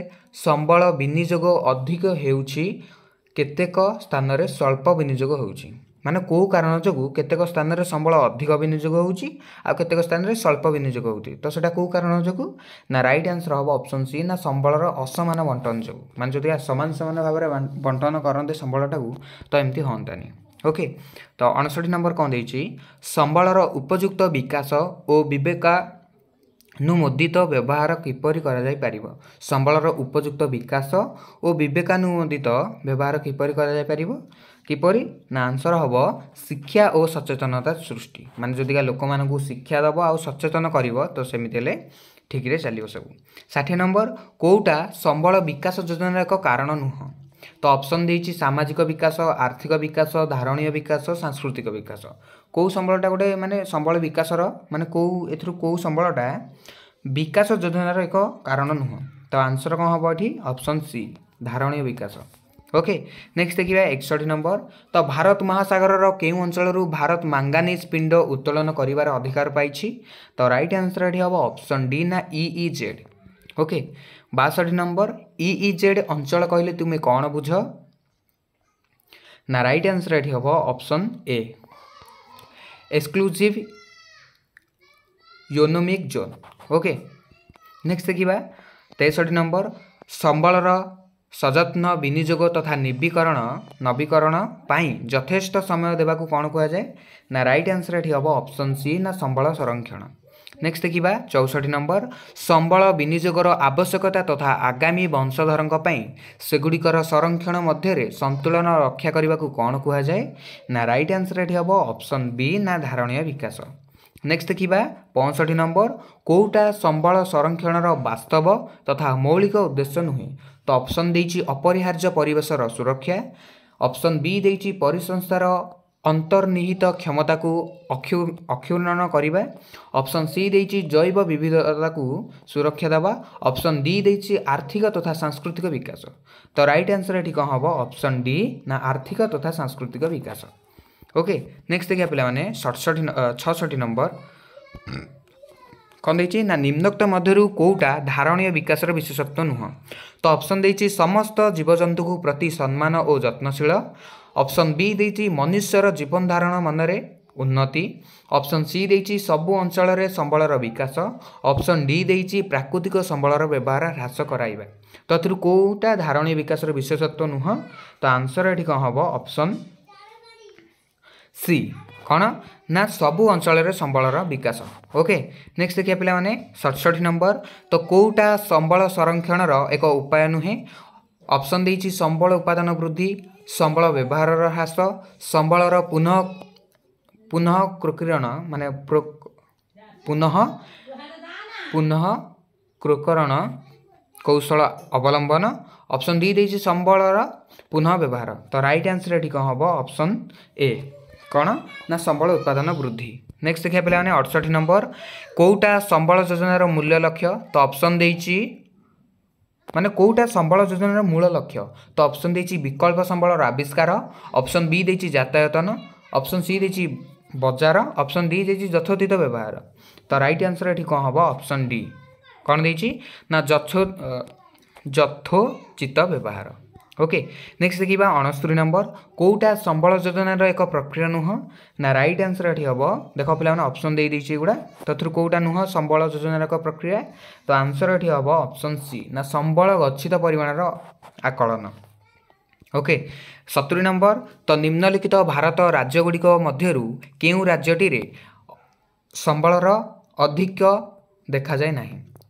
A: ସମ୍ବଳ ବିନିଯୋଗ ଅଧିକ ହେଉଛି କେତେକ ସ୍ଥାନରେ ସ୍ୱଳ୍ପ ବିନିଯୋଗ ହେଉଛି ମାନେ କେଉଁ କାରଣ ଯୋଗୁଁ କେତେକ ସ୍ଥାନରେ ସମ୍ବଳ ଅଧିକ ବିନିଯୋଗ ହେଉଛି ଆଉ କେତେକ ସ୍ଥାନରେ ସ୍ୱଳ୍ପ ବିନିଯୋଗ ହେଉଛି ତ ସେଇଟା କେଉଁ କାରଣ ଯୋଗୁଁ ନା ରାଇଟ୍ ଆନ୍ସର ହେବ ଅପସନ୍ ସି ନା ସମ୍ବଳର ଅସମାନ ବଣ୍ଟନ ଯୋଗୁଁ ମାନେ ଯଦି ସମାନ ସମାନ ଭାବରେ ବଣ୍ଟନ କରନ୍ତେ ସମ୍ବଳଟାକୁ ତ ଏମିତି ହୁଅନ୍ତାନି ଓକେ ତ ଅଣଷଠି ନମ୍ବର କ'ଣ ଦେଇଛି ସମ୍ବଳର ଉପଯୁକ୍ତ ବିକାଶ ଓ ବିବେକା ଅନୁମୋଦିତ ବ୍ୟବହାର କିପରି କରାଯାଇପାରିବ ସମ୍ବଳର ଉପଯୁକ୍ତ ବିକାଶ ଓ ବିବେକାନୁମୋଦିତ ବ୍ୟବହାର କିପରି କରାଯାଇପାରିବ କିପରି ନା ଆନ୍ସର ହେବ ଶିକ୍ଷା ଓ ସଚେତନତା ସୃଷ୍ଟି ମାନେ ଯଦିକା ଲୋକମାନଙ୍କୁ ଶିକ୍ଷା ଦେବ ଆଉ ସଚେତନ କରିବ ତ ସେମିତି ହେଲେ ଠିକ୍ରେ ଚାଲିବ ସବୁ ଷାଠିଏ ନମ୍ବର କେଉଁଟା ସମ୍ବଳ ବିକାଶ ଯୋଜନାର ଏକ କାରଣ ନୁହଁ ତ ଅପସନ୍ ଦେଇଛି ସାମାଜିକ ବିକାଶ ଆର୍ଥିକ ବିକାଶ ଧାରଣୀୟ ବିକାଶ ସାଂସ୍କୃତିକ ବିକାଶ କେଉଁ ସମ୍ବଳଟା ଗୋଟେ ମାନେ ସମ୍ବଳ ବିକାଶର ମାନେ କେଉଁ ଏଥିରୁ କେଉଁ ସମ୍ବଳଟା ବିକାଶ ଯୋଜନାର ଏକ କାରଣ ନୁହଁ ତ ଆନ୍ସର କ'ଣ ହେବ ଏଠି ଅପସନ୍ ସି ଧାରଣୀୟ ବିକାଶ ଓକେ ନେକ୍ସଟ ଦେଖିବା ଏକଷଠି ନମ୍ବର ତ ଭାରତ ମହାସାଗରର କେଉଁ ଅଞ୍ଚଳରୁ ଭାରତ ମାଙ୍ଗାନିଜ ପିଣ୍ଡ ଉତ୍ତୋଳନ କରିବାର ଅଧିକାର ପାଇଛି ତ ରାଇଟ୍ ଆନ୍ସର ଏଠି ହେବ ଅପସନ୍ ଡି ନା ଇଇ ଜେଡ୍ ଓକେ ବାଷଠି ନମ୍ବର ଇଇ ଜେଡ୍ ଅଞ୍ଚଳ କହିଲେ ତୁମେ କ'ଣ ବୁଝ ନା ରାଇଟ୍ ଆନ୍ସର ଏଠି ହେବ option A exclusive economic zone okay next देखा तेसठ नंबर संबल सजत्न विनिजोग तथा नवीकरण नवीकरण जथेष समय देवा कौन कह जाए ना रईट आंसर ये हम अप्सन सी ना संबल संरक्षण ନେକ୍ସଟ ଦେଖିବା ଚଉଷଠି ନମ୍ବର ସମ୍ବଳ ବିନିଯୋଗର ଆବଶ୍ୟକତା ତଥା ଆଗାମୀ ବଂଶଧରଙ୍କ ପାଇଁ ସେଗୁଡ଼ିକର ସଂରକ୍ଷଣ ମଧ୍ୟରେ ସନ୍ତୁଳନ ରକ୍ଷା କରିବାକୁ କ'ଣ କୁହାଯାଏ ନା ରାଇଟ୍ ଆନ୍ସର ଏଠି ହେବ ଅପସନ୍ ବି ନା ଧାରଣୀୟ ବିକାଶ ନେକ୍ସଟ ଦେଖିବା ପଞ୍ଚଷଠି ନମ୍ବର କେଉଁଟା ସମ୍ବଳ ସଂରକ୍ଷଣର ବାସ୍ତବ ତଥା ମୌଳିକ ଉଦ୍ଦେଶ୍ୟ ନୁହେଁ ତ ଅପସନ୍ ଦେଇଛି ଅପରିହାର୍ଯ୍ୟ ପରିବେଶର ସୁରକ୍ଷା ଅପସନ୍ ବି ଦେଇଛି ପରିସଂସ୍ଥାର ଅନ୍ତର୍ନିହିତ କ୍ଷମତାକୁ ଅକ୍ଷୁର୍ଣ୍ଣ କରିବା ଅପସନ୍ ସି ଦେଇଛି ଜୈବ ବିବିଧତାକୁ ସୁରକ୍ଷା ଦେବା ଅପସନ୍ ଡି ଦେଇଛି ଆର୍ଥିକ ତଥା ସାଂସ୍କୃତିକ ବିକାଶ ତ ରାଇଟ୍ ଆନ୍ସର୍ ଏଠି କ'ଣ ହେବ ଅପସନ୍ ଡି ନା ଆର୍ଥିକ ତଥା ସାଂସ୍କୃତିକ ବିକାଶ ଓକେ ନେକ୍ସଟ ଦେଖିବା ପିଲାମାନେ ସଡ଼ଷଠି ଛଅଷଠି ନମ୍ବର କ'ଣ ଦେଇଛି ନା ନିମ୍ନକ୍ତ ମଧ୍ୟରୁ କେଉଁଟା ଧାରଣୀୟ ବିକାଶର ବିଶେଷତ୍ୱ ନୁହଁ ତ ଅପସନ୍ ଦେଇଛି ସମସ୍ତ ଜୀବଜନ୍ତୁଙ୍କୁ ପ୍ରତି ସମ୍ମାନ ଓ ଯତ୍ନଶୀଳ অপশন বি দেইছি মনিশ্বর জীবন ধারণ মনরে উন্নতি অপশন সি দেইছি সব অঞ্চলরে সম্বলর বিকাশ অপশন ডি দেইছি প্রাকৃতিক সম্বলর ব্যৱহাৰ হ্রাস কৰাইবা ততু কোটা ধারণী বিকাশৰ বিশ্বসত্ত্ব নহ ত আন্সার এডি ক হব অপশন সি কোন না সব অঞ্চলরে সম্বলর বিকাশ ওকে নেক্সট দেখি আপল মানে 67 নম্বৰ ত কোটা সম্বল সংরক্ষণৰ এক উপায় নহে অপশন দেইছি সম্বল উৎপাদন বৃদ্ধি सम्बल व्यवहार ह्रास सम्बलर पुनः पुनः पुनः पुनः पण कौशल अवलम्बन अप्सन दुई चाहिँ सम्बल र पुनः व्यवहार त रइट आन्सर अप्सन ए कन ना सम्बल उत्पादन वृद्धि नेक्स्ट देखा पहिला अठसट्ठी नम्बर केटा सम्बल जोजनार मूल्य लक्ष्य त अप्सन दिन्छ মানে କେଉଁଟା ସମ୍ବଳ ଯୋଜନାର ମୂଳ ଲକ୍ଷ୍ୟ ତ ଅପସନ୍ ଦେଇଛି ବିକଳ୍ପ ସମ୍ବଳର ଆବିଷ୍କାର ଅପସନ୍ ବି ଦେଇଛି ଯାତାୟାତନ ଅପସନ୍ ସି ଦେଇଛି ବଜାର ଅପସନ୍ ଡି ଦେଇଛି ଯଥୋଚିତ ବ୍ୟବହାର ତ ରାଇଟ୍ ଆନ୍ସର୍ ଏଠି କ'ଣ ହେବ ଅପସନ୍ ଡି କ'ଣ ଦେଇଛି ନା ଯଥୋ ଯଥୋଚିତ ବ୍ୟବହାର ओके नेक्स्ट देखा अणस्तरी नंबर कौटा संबल योजनार एक प्रक्रिया नुह ना रईट आन्सर ये हम देख पे अप्सन दे दीजिए युवा तथा कौटा नुह संबल योजनार एक प्रक्रिया तो आंसर ये हम अप्सन सी ना संबल गच्छित परिमाणर आकलन ओके सतुरी नंबर तो निम्नलिखित भारत राज्यगुड़िक्यों राज्यटी संबल अधिक देखा जाए ना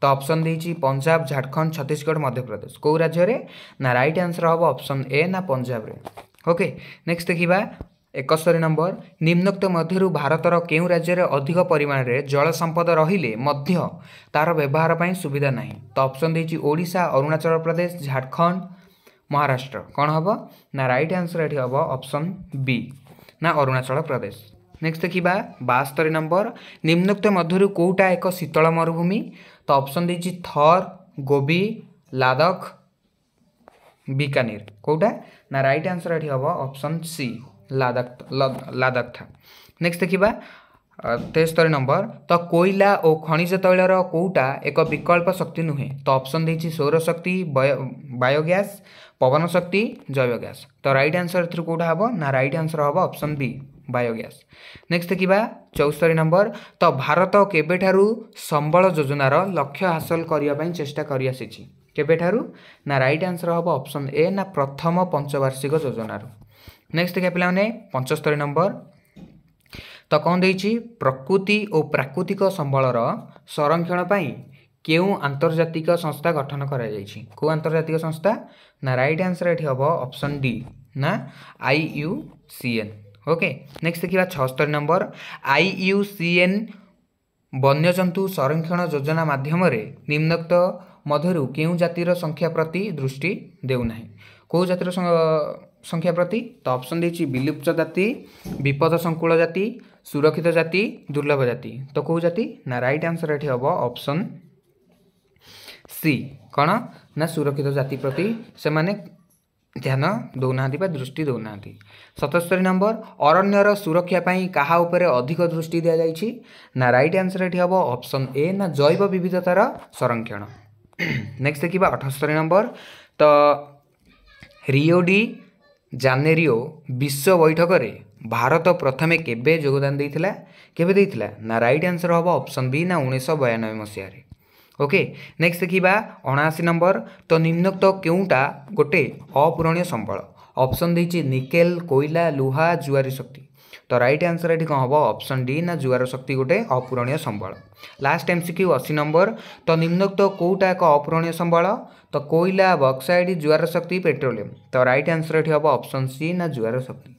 A: ତ ଅପସନ୍ ଦେଇଛି ପଞ୍ଜାବ ଝାଡ଼ଖଣ୍ଡ ଛତିଶଗଡ଼ ମଧ୍ୟପ୍ରଦେଶ କେଉଁ ରାଜ୍ୟରେ ନା ରାଇଟ୍ আনসর ହେବ ଅପସନ୍ ଏ ନା ପଞ୍ଜାବରେ ଓକେ নেক্সট ଦେଖିବା ଏକସ୍ତରୀ ନମ୍ବର ନିମ୍ନୋକ୍ତ ମଧ୍ୟରୁ ଭାରତର କେଉଁ ରାଜ୍ୟରେ ଅଧିକ ପରିମାଣରେ ଜଳ ସମ୍ପଦ ରହିଲେ ମଧ୍ୟ ତା'ର ବ୍ୟବହାର ପାଇଁ ସୁବିଧା ନାହିଁ ତ ଅପସନ୍ ଦେଇଛି ଓଡ଼ିଶା ଅରୁଣାଚଳ ପ୍ରଦେଶ ଝାଡ଼ଖଣ୍ଡ ମହାରାଷ୍ଟ୍ର କ'ଣ ହେବ ନା ରାଇଟ୍ ଆନ୍ସର୍ ଏଠି ହେବ ଅପସନ୍ ବି ନା ଅରୁଣାଚଳ ପ୍ରଦେଶ ନେକ୍ସଟ ଦେଖିବା ବାସ୍ତରୀ ନମ୍ବର ନିମ୍ନୋକ୍ତ ମଧ୍ୟରୁ କେଉଁଟା ଏକ ଶୀତଳ ମରୁଭୂମି तो ऑप्शन दीजिए थर गोबी लादख बीकानेर कौटा ना रईट आंसर ये हम ऑप्शन सी लादख लादख था नेक्स्ट देखा तेस्तरी नंबर तो कोईला और खनिज तैल कौटा एक विकल्प शक्ति नुहे तो ऑप्शन देखिए सौर शक्ति बायोगैस पवन शक्ति जैव गैस तो रईट आंसर एथर कौटा हम ना रईट आंसर हम ऑप्शन बी ବାୟୋଗ୍ୟାସ୍ ନେକ୍ସଟ ଦେଖିବା ଚଉସ୍ତରୀ ନମ୍ବର ତ ଭାରତ କେବେଠାରୁ ସମ୍ବଳ ଯୋଜନାର ଲକ୍ଷ୍ୟ ହାସଲ କରିବା ପାଇଁ ଚେଷ୍ଟା କରିଆସିଛି କେବେଠାରୁ ନା ରାଇଟ୍ ଆନ୍ସର ହେବ ଅପସନ୍ ଏ ନା ପ୍ରଥମ ପଞ୍ଚବାର୍ଷିକ ଯୋଜନାରୁ ନେକ୍ସଟ ଦେଖିବା ପିଲାମାନେ ପଞ୍ଚସ୍ତରୀ ନମ୍ବର ତ କ'ଣ ଦେଇଛି ପ୍ରକୃତି ଓ ପ୍ରାକୃତିକ ସମ୍ବଳର ସଂରକ୍ଷଣ ପାଇଁ କେଉଁ ଆନ୍ତର୍ଜାତିକ ସଂସ୍ଥା ଗଠନ କରାଯାଇଛି କେଉଁ ଆନ୍ତର୍ଜାତିକ ସଂସ୍ଥା ନା ରାଇଟ୍ ଆନ୍ସର ଏଠି ହେବ ଅପସନ୍ ଡି ନା I U C N okay next देखिए छस्तरी number I U C N ବନ୍ୟଜନ୍ତୁ ସଂରକ୍ଷଣ ଯୋଜନା ମାଧ୍ୟମରେ ନିମ୍ନୋକ୍ତ ମଧ୍ୟରୁ କେଉଁ ଜାତିର ସଂଖ୍ୟା ପ୍ରତି ଦୃଷ୍ଟି ଦେଉନାହିଁ କେଉଁ ଜାତିର ସଂଖ୍ୟା ପ୍ରତି ତ ଅପସନ୍ ଦେଇଛି ବିଲୁପ୍ତ ଜାତି ବିପଦ ସଂକୁଳ ଜାତି ସୁରକ୍ଷିତ ଜାତି ଦୁର୍ଲଭ ଜାତି ତ କେଉଁ ଜାତି ନା ରାଇଟ୍ ଆନ୍ସର୍ ଏଠି ହେବ ଅପସନ୍ ସି କ'ଣ ନା ସୁରକ୍ଷିତ ଜାତି ପ୍ରତି ସେମାନେ ଧ୍ୟାନ ଦେଉନାହାନ୍ତି ବା ଦୃଷ୍ଟି ଦେଉନାହାନ୍ତି ସତସ୍ତରୀ ନମ୍ବର ଅରଣ୍ୟର ସୁରକ୍ଷା ପାଇଁ କାହା ଉପରେ ଅଧିକ ଦୃଷ୍ଟି ଦିଆଯାଇଛି ନା ରାଇଟ୍ ଆନ୍ସର୍ ଏଠି ହେବ ଅପସନ୍ ଏ ନା ଜୈବ ବିବିଧତାର ସଂରକ୍ଷଣ ନେକ୍ସଟ ଦେଖିବା ଅଠସ୍ତରୀ ନମ୍ବର ତ ରିଓଡି ଜାନେରିଓ ବିଶ୍ୱ ବୈଠକରେ ଭାରତ ପ୍ରଥମେ କେବେ ଯୋଗଦାନ ଦେଇଥିଲା କେବେ ଦେଇଥିଲା ନା ରାଇଟ୍ ଆନ୍ସର୍ ହେବ ଅପସନ୍ ବି ନା ଉଣେଇଶହ ବୟାନବେ ମସିହାରେ ଓକେ ନେକ୍ସଟ ଦେଖିବା ଅଣାଅଶୀ ନମ୍ବର ତ ନିମ୍ନୋକ୍ତ କେଉଁଟା ଗୋଟେ ଅପୂରଣୀୟ ସମ୍ବଳ ଅପସନ୍ ଦେଇଛି ନିକେଲ କୋଇଲା ଲୁହା ଜୁଆରୀ ଶକ୍ତି ତ ରାଇଟ୍ ଆନ୍ସର ଏଠି କ'ଣ ହେବ ଅପସନ୍ ଡି ନା ଜୁଆର ଶକ୍ତି ଗୋଟେ ଅପୂରଣୀୟ ସମ୍ବଳ ଲାଷ୍ଟ ଏମ୍ ସି କ୍ୟୁ ଅଶୀ ନମ୍ବର ତ ନିମ୍ନୋକ୍ତ କେଉଁଟା ଏକ ଅପୂରଣୀୟ ସମ୍ବଳ ତ କୋଇଲା ବକ୍ସାଇଡ୍ ଜୁଆର ଶକ୍ତି ପେଟ୍ରୋଲିୟମ୍ ତ ରାଇଟ୍ ଆନ୍ସର ଏଠି ହେବ ଅପସନ୍ ସି ନା ଜୁଆର ଶକ୍ତି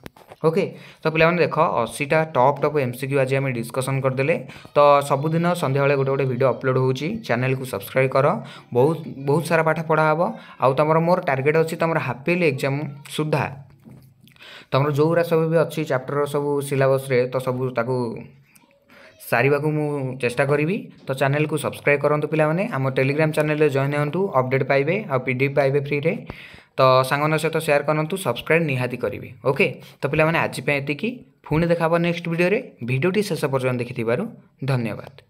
A: ओके तो पे देख अशीटा टप टप एम सिक्यू आज डिस्कसन करदे तो सबुदिन सन्ध्या बेले गोटे गोटे भिड अपलोड हो चेल को सब्सक्राइब कर बहुत बहुत सारा पाठ पढ़ा हे तुम मोर टार्गेट अच्छी तुम हाफिल एक्जाम सुधा तुम जो गुरा सब भी अच्छी चैप्टर सब सिलेबस तो सब सारे मु चेस्टा करी तो चैनल को सब्सक्राइब करूँ पे आम टेलीग्राम चेल जॉन होपडेट पाए आउ पी डी पाए फ्री ᱛᱚ ᱥᱟᱝᱜᱚᱱᱚ ᱥᱮᱛᱚ ᱥᱮᱭᱟᱨ ᱠᱟᱱ ᱛᱩ ᱥᱟᱵᱥᱠᱨᱟᱭᱤᱵᱽ ᱱᱤᱦᱟᱛᱤ ᱠᱟᱹᱨᱤᱵᱮ ᱚᱠᱮ ᱛᱚ ᱯᱮᱞᱟ ᱢᱟᱱᱮ ᱟᱡᱤ ᱯᱮ ᱮᱛᱮ ᱠᱤ ᱯᱷᱩᱱ ᱫᱮᱠᱷᱟᱵᱟ ᱱᱮᱠᱥᱴ ᱵᱤᱰᱤᱭᱚ ᱨᱮ ᱵᱤᱰᱤᱭᱚ ᱴᱤ ᱥᱮᱥ ᱯᱚᱨᱡᱚᱱ ᱫᱮᱠᱷᱤᱛᱤ ᱵᱟᱨᱩ ᱫᱷᱟನ್ಯವಾದ